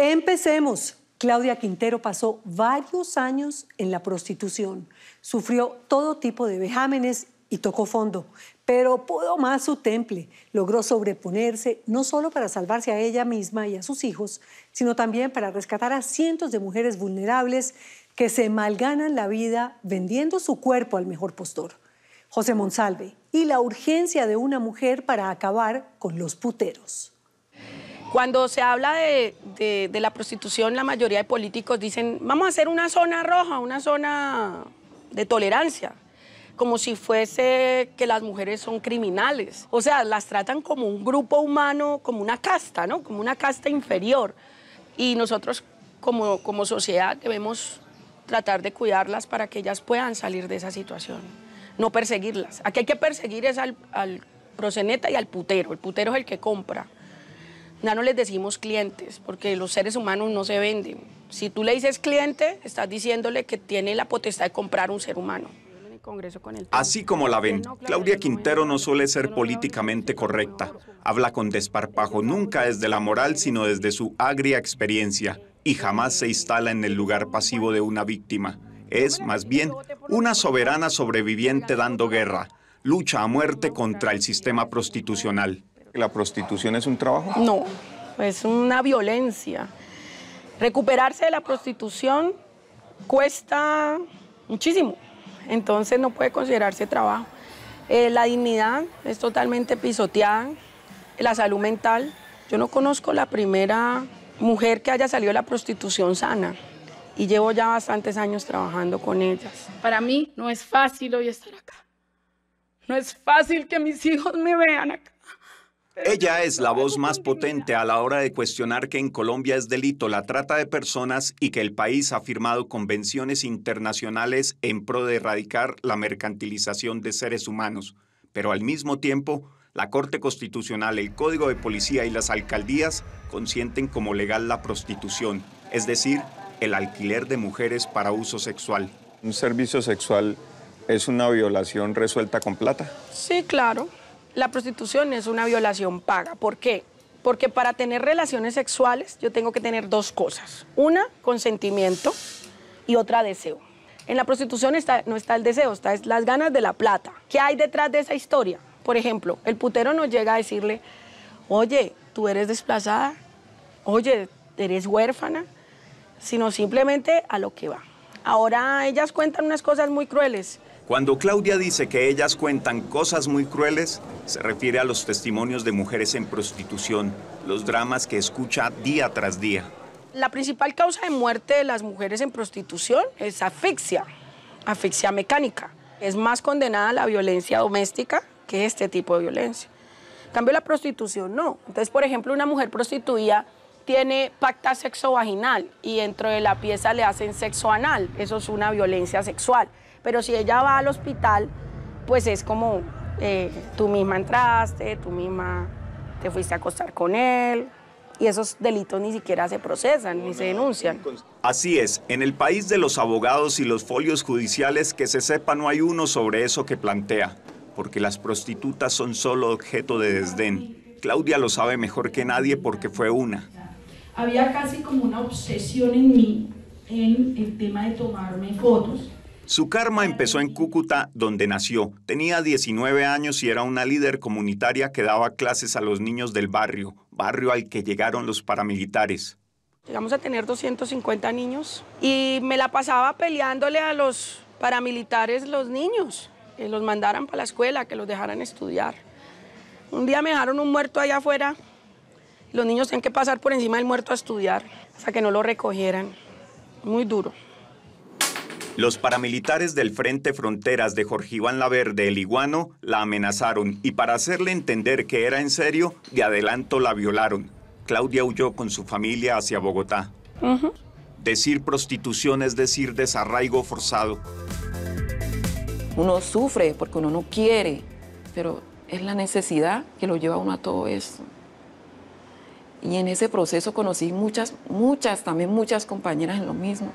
Empecemos. Claudia Quintero pasó varios años en la prostitución, sufrió todo tipo de vejámenes y tocó fondo, pero pudo más su temple, logró sobreponerse no solo para salvarse a ella misma y a sus hijos, sino también para rescatar a cientos de mujeres vulnerables que se malganan la vida vendiendo su cuerpo al mejor postor. José Monsalve y la urgencia de una mujer para acabar con los puteros. Cuando se habla de, de, la prostitución, la mayoría de políticos dicen, vamos a hacer una zona roja, una zona de tolerancia, como si fuese que las mujeres son criminales. O sea, las tratan como un grupo humano, como una casta, ¿no? Como una casta inferior. Y nosotros como, como sociedad debemos tratar de cuidarlas para que ellas puedan salir de esa situación, no perseguirlas. Aquí hay que perseguir es al, al proseneta y al putero. El putero es el que compra. Ya no les decimos clientes, porque los seres humanos no se venden. Si tú le dices cliente, estás diciéndole que tiene la potestad de comprar un ser humano. Así como la ven, Claudia Quintero no suele ser políticamente correcta. Habla con desparpajo, nunca desde la moral, sino desde su agria experiencia, y jamás se instala en el lugar pasivo de una víctima. Es, más bien, una soberana sobreviviente dando guerra. Lucha a muerte contra el sistema prostitucional. ¿La prostitución es un trabajo? No, es una violencia. Recuperarse de la prostitución cuesta muchísimo, entonces no puede considerarse trabajo. Eh, la dignidad es totalmente pisoteada, la salud mental. Yo no conozco la primera mujer que haya salido de la prostitución sana y llevo ya bastantes años trabajando con ellas. Para mí no es fácil hoy estar acá. No es fácil que mis hijos me vean acá. Ella es la voz más potente a la hora de cuestionar que en Colombia es delito la trata de personas y que el país ha firmado convenciones internacionales en pro de erradicar la mercantilización de seres humanos. Pero al mismo tiempo, la Corte Constitucional, el Código de Policía y las alcaldías consienten como legal la prostitución, es decir, el alquiler de mujeres para uso sexual. Un servicio sexual es una violación resuelta con plata? Sí, claro la prostitución es una violación paga. ¿Por qué? Porque para tener relaciones sexuales yo tengo que tener dos cosas. Una, consentimiento y otra, deseo. En la prostitución no está el deseo, está las ganas de la plata. ¿Qué hay detrás de esa historia? Por ejemplo, el putero no llega a decirle, oye, tú eres desplazada, oye, eres huérfana, sino simplemente a lo que va. Ahora ellas cuentan unas cosas muy crueles. Cuando Claudia dice que ellas cuentan cosas muy crueles, se refiere a los testimonios de mujeres en prostitución, los dramas que escucha día tras día. La principal causa de muerte de las mujeres en prostitución es asfixia, asfixia mecánica. Es más condenada la violencia doméstica que este tipo de violencia. En cambio, la prostitución no. Entonces, por ejemplo, una mujer prostituida tiene pacta sexo vaginal y dentro de la pieza le hacen sexo anal. Eso es una violencia sexual. Pero si ella va al hospital, pues es como eh, tú misma entraste, tú misma te fuiste a acostar con él, y esos delitos ni siquiera se procesan ni se denuncian. Así es, en el país de los abogados y los folios judiciales que se sepa no hay uno sobre eso que plantea, porque las prostitutas son solo objeto de desdén. Claudia lo sabe mejor que nadie porque fue una. Había casi como una obsesión en mí en el tema de tomarme fotos su karma empezó en Cúcuta, donde nació. Tenía 19 años y era una líder comunitaria que daba clases a los niños del barrio, barrio al que llegaron los paramilitares. Llegamos a tener 250 niños y me la pasaba peleándole a los paramilitares los niños, que los mandaran para la escuela, que los dejaran estudiar. Un día me dejaron un muerto allá afuera. Los niños tenían que pasar por encima del muerto a estudiar hasta que no lo recogieran. Muy duro. Los paramilitares del Frente Fronteras de Jorge Iván Laverde, el iguano, la amenazaron y para hacerle entender que era en serio, de adelanto la violaron. Claudia huyó con su familia hacia Bogotá. Decir prostitución es decir desarraigo forzado. Uno sufre porque uno no quiere, pero es la necesidad que lo lleva a uno a todo esto. Y en ese proceso conocí muchas, muchas, también muchas compañeras en lo mismo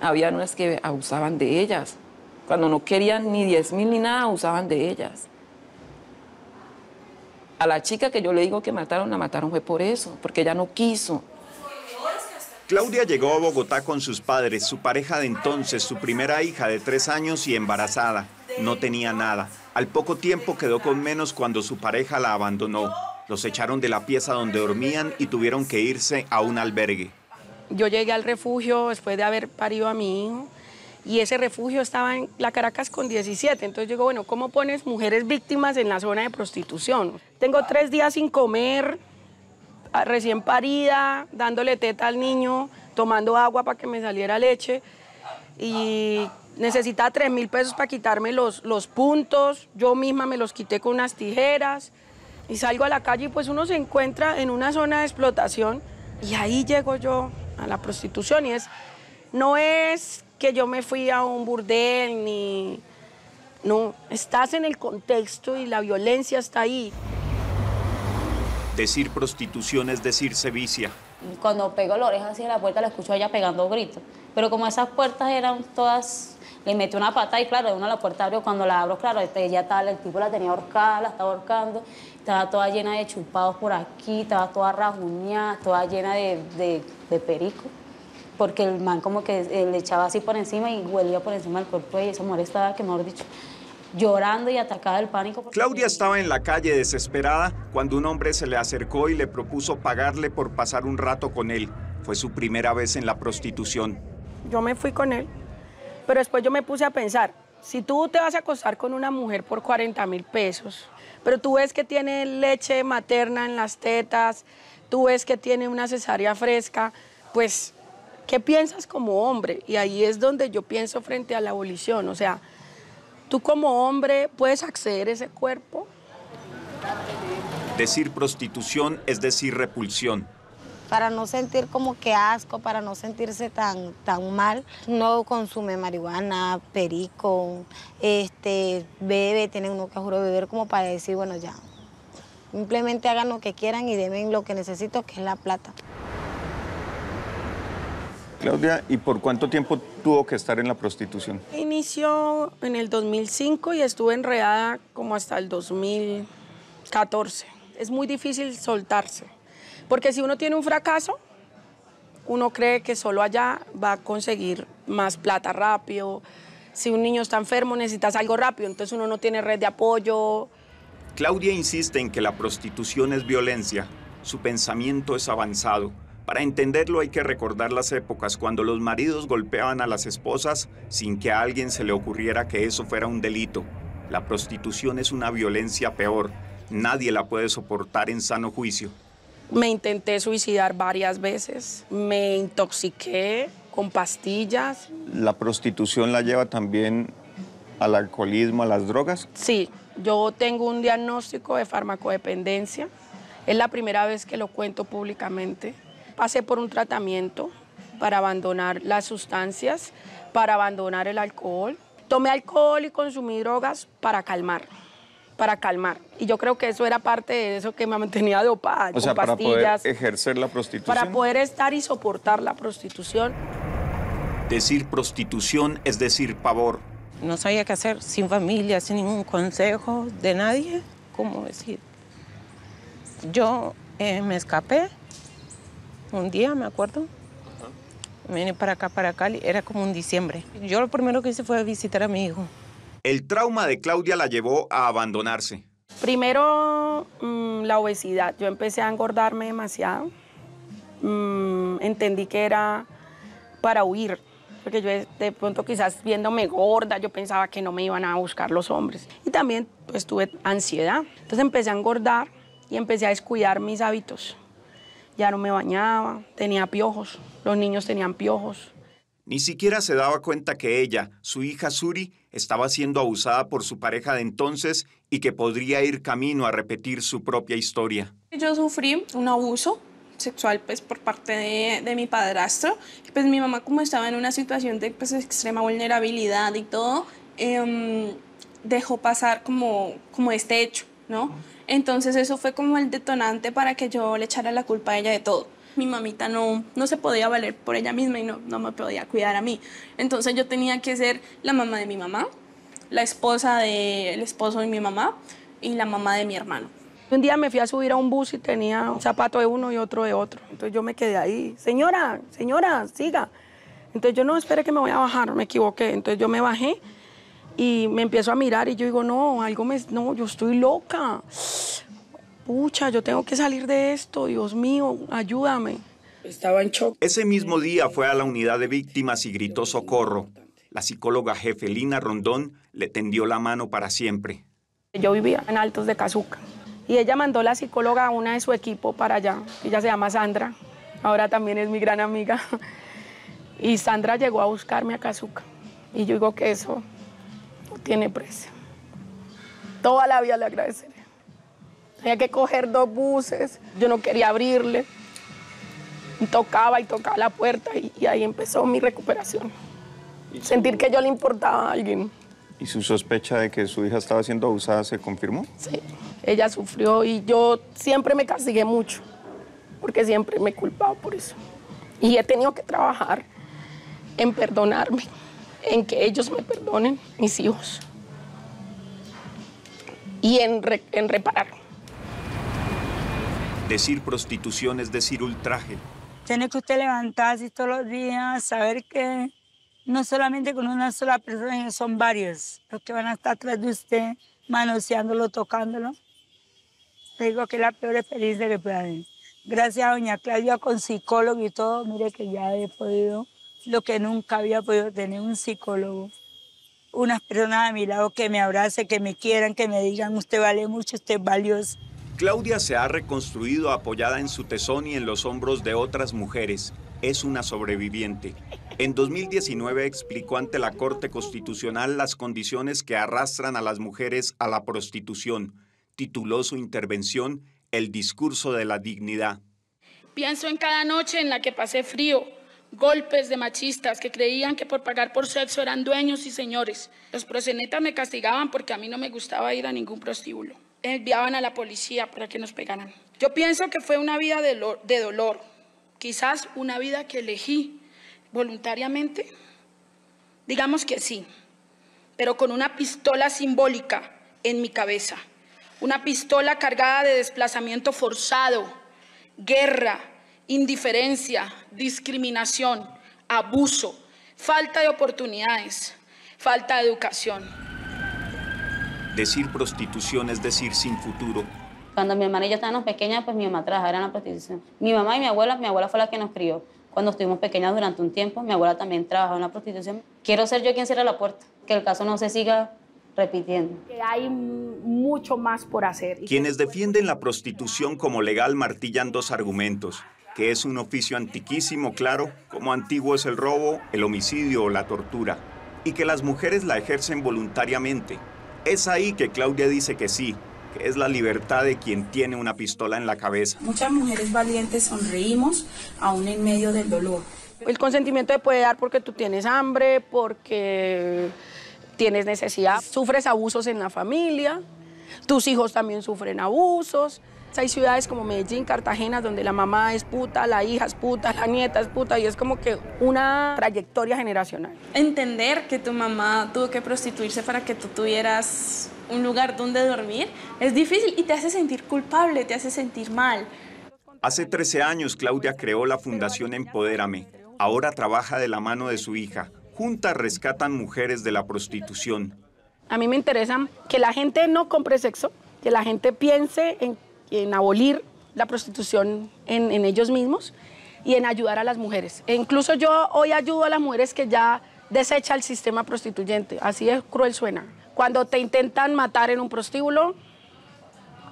había unas que abusaban de ellas. Cuando no querían ni 10 mil ni nada, abusaban de ellas. A la chica que yo le digo que mataron, la mataron fue por eso, porque ella no quiso. Claudia llegó a Bogotá con sus padres, su pareja de entonces, su primera hija de tres años y embarazada. No tenía nada. Al poco tiempo quedó con menos cuando su pareja la abandonó. Los echaron de la pieza donde dormían y tuvieron que irse a un albergue. Yo llegué al refugio después de haber parido a mi hijo y ese refugio estaba en la Caracas con 17. Entonces yo digo, bueno, ¿cómo pones mujeres víctimas en la zona de prostitución? Tengo tres días sin comer, ah, recién parida, dándole teta al niño, tomando agua para que me saliera leche y necesitaba 3 mil pesos para quitarme los, los puntos, yo misma me los quité con unas tijeras y salgo a la calle y pues uno se encuentra en una zona de explotación y ahí llego yo a la prostitución y es, no es que yo me fui a un burdel ni... No, estás en el contexto y la violencia está ahí. Decir prostitución es decirse vicia cuando pego la oreja hacia la puerta, la escucho allá ella pegando gritos. Pero como esas puertas eran todas, le metí una pata y claro, una la puerta abrió, cuando la abro, claro, ella este, estaba, el tipo la tenía ahorcada, la estaba ahorcando, estaba toda llena de chupados por aquí, estaba toda rajuñada, toda llena de, perico. Porque el man como que eh, le echaba así por encima y huelía por encima del cuerpo y eso mujer estaba, que mejor dicho, llorando y atacada del pánico. Claudia estaba en la calle desesperada cuando un hombre se le acercó y le propuso pagarle por pasar un rato con él. Fue su primera vez en la prostitución. Yo me fui con él, pero después yo me puse a pensar, si tú te vas a acostar con una mujer por 40 mil pesos, pero tú ves que tiene leche materna en las tetas, tú ves que tiene una cesárea fresca, pues, ¿qué piensas como hombre? Y ahí es donde yo pienso frente a la abolición, o sea, ¿Tú como hombre puedes acceder a ese cuerpo? Decir prostitución es decir repulsión. Para no sentir como que asco, para no sentirse tan, tan mal, no consume marihuana, perico, este, bebe, tiene uno que juro beber como para decir, bueno, ya, simplemente hagan lo que quieran y deben lo que necesito, que es la plata. Claudia, ¿y por cuánto tiempo tuvo que estar en la prostitución? Inició en el 2005 y estuve enredada como hasta el 2014. Es muy difícil soltarse, porque si uno tiene un fracaso, uno cree que solo allá va a conseguir más plata rápido. Si un niño está enfermo, necesitas algo rápido, entonces uno no tiene red de apoyo. Claudia insiste en que la prostitución es violencia. Su pensamiento es avanzado para entenderlo hay que recordar las épocas cuando los maridos golpeaban a las esposas sin que a alguien se le ocurriera que eso fuera un delito. La prostitución es una violencia peor. Nadie la puede soportar en sano juicio. Me intenté suicidar varias veces, me intoxiqué con pastillas. ¿La prostitución la lleva también al alcoholismo, a las drogas? Sí, yo tengo un diagnóstico de farmacodependencia. Es la primera vez que lo cuento públicamente pasé por un tratamiento para abandonar las sustancias, para abandonar el alcohol. Tomé alcohol y consumí drogas para calmar, para calmar. Y yo creo que eso era parte de eso que me mantenía dopada, o pastillas. Para poder ejercer la prostitución. Para poder estar y soportar la prostitución. Decir prostitución es decir pavor. No sabía qué hacer, sin familia, sin ningún consejo de nadie. ¿Cómo decir? Yo eh, me escapé un día, me acuerdo. viene Vine para acá, para Cali, era como un diciembre. Yo lo primero que hice fue visitar a mi hijo. El trauma de Claudia la llevó a abandonarse. Primero, mm, la obesidad. Yo empecé a engordarme demasiado. Mm, entendí que era para huir, porque yo de pronto quizás viéndome gorda, yo pensaba que no me iban a buscar los hombres. Y también pues tuve ansiedad. Entonces empecé a engordar y empecé a descuidar mis hábitos ya no me bañaba, tenía piojos, los niños tenían piojos. Ni siquiera se daba cuenta que ella, su hija Suri, estaba siendo abusada por su pareja de entonces y que podría ir camino a repetir su propia historia. Yo sufrí un abuso sexual pues por parte de, mi padrastro. Pues mi mamá como estaba en una situación de pues, extrema vulnerabilidad y todo, em, dejó pasar como, como este hecho, ¿no? Entonces eso fue como el detonante para que yo le echara la culpa a ella de todo. Mi mamita no, no se podía valer por ella misma y no, me podía cuidar a mí. Entonces yo tenía que ser la mamá de mi mamá, la esposa del esposo de mi mamá y la mamá de mi hermano. Un día me fui a subir a un bus y tenía un zapato de uno y otro de otro. Entonces yo me quedé ahí, señora, señora, siga. Entonces yo no, espere que me voy a bajar, me equivoqué. Entonces yo me bajé y me empiezo a mirar y yo digo, no, algo me, no, yo estoy loca. Pucha, yo tengo que salir de esto, Dios mío, ayúdame. Estaba en shock. Ese mismo día fue a la unidad de víctimas y gritó socorro. La psicóloga Jefelina Rondón le tendió la mano para siempre. Yo vivía en Altos de Cazuca y ella mandó a la psicóloga a una de su equipo para allá. Ella se llama Sandra, ahora también es mi gran amiga. Y Sandra llegó a buscarme a Cazuca y yo digo que eso tiene precio. Toda la vida le agradeceré. Tenía que coger dos buses, yo no quería abrirle. tocaba y tocaba la puerta y, ahí empezó mi recuperación. Sentir que yo le importaba a alguien. ¿Y su sospecha de que su hija estaba siendo abusada se confirmó? Sí, ella sufrió y yo siempre me castigué mucho, porque siempre me he culpado por eso. Y he tenido que trabajar en perdonarme en que ellos me perdonen, mis hijos, y en, en reparar. Decir prostitución es decir ultraje. Tiene que usted levantarse todos los días, saber que no solamente con una sola persona, son varios los que van a estar atrás de usted, manoseándolo, tocándolo. digo que es la peor experiencia que puede haber. Gracias a doña Claudia, con psicólogo y todo, mire que ya he podido lo que nunca había podido tener un psicólogo. Unas personas a mi lado que me abrace, que me quieran, que me digan, usted vale mucho, usted es valioso. Claudia se ha reconstruido apoyada en su tesón y en los hombros de otras mujeres. Es una sobreviviente. En 2019 explicó ante la Corte Constitucional las condiciones que arrastran a las mujeres a la prostitución. Tituló su intervención El discurso de la dignidad. Pienso en cada noche en la que pasé frío, golpes de machistas que creían que por pagar por sexo eran dueños y señores. Los prosenetas me castigaban porque a mí no me gustaba ir a ningún prostíbulo. Enviaban a la policía para que nos pegaran. Yo pienso que fue una vida de, de dolor, quizás una vida que elegí voluntariamente. Digamos que sí, pero con una pistola simbólica en mi cabeza, una pistola cargada de desplazamiento forzado, guerra, indiferencia, discriminación, abuso, falta de oportunidades, falta de educación. Decir prostitución es decir sin futuro. Cuando mi hermana y yo estábamos pequeñas, pues mi mamá trabajaba en la prostitución. Mi mamá y mi abuela, mi abuela fue la que nos crió. Cuando estuvimos pequeñas durante un tiempo, mi abuela también trabajaba en la prostitución. Quiero ser yo quien cierre la puerta, que el caso no se siga repitiendo. hay mucho más por hacer. Quienes defienden la prostitución como legal martillan dos argumentos que es un oficio antiquísimo, claro, como antiguo es el robo, el homicidio o la tortura, y que las mujeres la ejercen voluntariamente. Es ahí que Claudia dice que sí, que es la libertad de quien tiene una pistola en la cabeza. Muchas mujeres valientes sonreímos aún en medio del dolor. El consentimiento te puede dar porque tú tienes hambre, porque tienes necesidad, sufres abusos en la familia, tus hijos también sufren abusos. Hay ciudades como Medellín, Cartagena, donde la mamá es puta, la hija es puta, la nieta es puta, y es como que una trayectoria generacional. Entender que tu mamá tuvo que prostituirse para que tú tuvieras un lugar donde dormir es difícil y te hace sentir culpable, te hace sentir mal. Hace 13 años Claudia creó la Fundación Empodérame. Ahora trabaja de la mano de su hija. Juntas rescatan mujeres de la prostitución. A mí me interesa que la gente no compre sexo, que la gente piense en en abolir la prostitución en, ellos mismos y en ayudar a las mujeres. E incluso yo hoy ayudo a las mujeres que ya desecha el sistema prostituyente. Así es cruel suena. Cuando te intentan matar en un prostíbulo,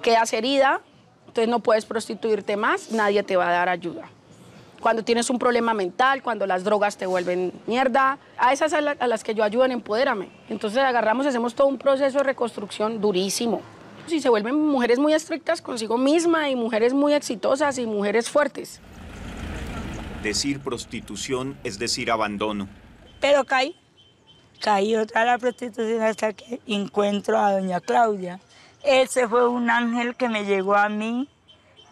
quedas herida, entonces no puedes prostituirte más, nadie te va a dar ayuda. Cuando tienes un problema mental, cuando las drogas te vuelven mierda, a esas a, las que yo ayudo en Empodérame. Entonces agarramos, hacemos todo un proceso de reconstrucción durísimo y se vuelven mujeres muy estrictas consigo misma y mujeres muy exitosas y mujeres fuertes. Decir prostitución es decir abandono. Pero caí, caí otra la prostitución hasta que encuentro a doña Claudia. Ese fue un ángel que me llegó a mí,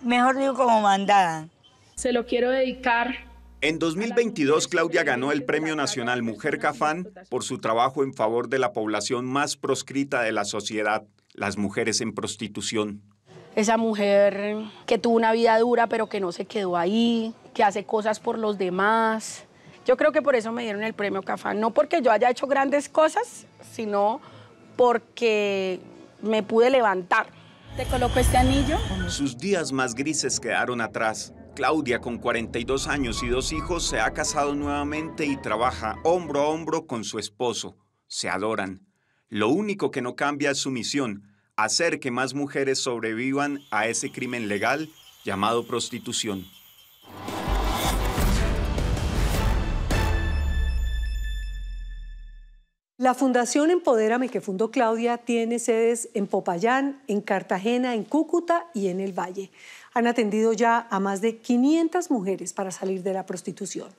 mejor digo como mandada. Se lo quiero dedicar en 2022, Claudia ganó el Premio Nacional Mujer Cafán por su trabajo en favor de la población más proscrita de la sociedad las mujeres en prostitución. Esa mujer que tuvo una vida dura pero que no se quedó ahí, que hace cosas por los demás. Yo creo que por eso me dieron el premio Cafán, no porque yo haya hecho grandes cosas, sino porque me pude levantar. ¿Te coloco este anillo? Sus días más grises quedaron atrás. Claudia, con 42 años y dos hijos, se ha casado nuevamente y trabaja hombro a hombro con su esposo. Se adoran. Lo único que no cambia es su misión, hacer que más mujeres sobrevivan a ese crimen legal llamado prostitución. La Fundación Empodérame que fundó Claudia tiene sedes en Popayán, en Cartagena, en Cúcuta y en el Valle. Han atendido ya a más de 500 mujeres para salir de la prostitución.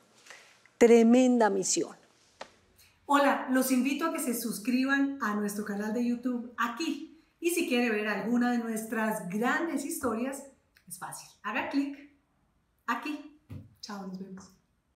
Tremenda misión. Hola, los invito a que se suscriban a nuestro canal de YouTube aquí. Y si quiere ver alguna de nuestras grandes historias, es fácil. Haga clic aquí. Chao, nos vemos.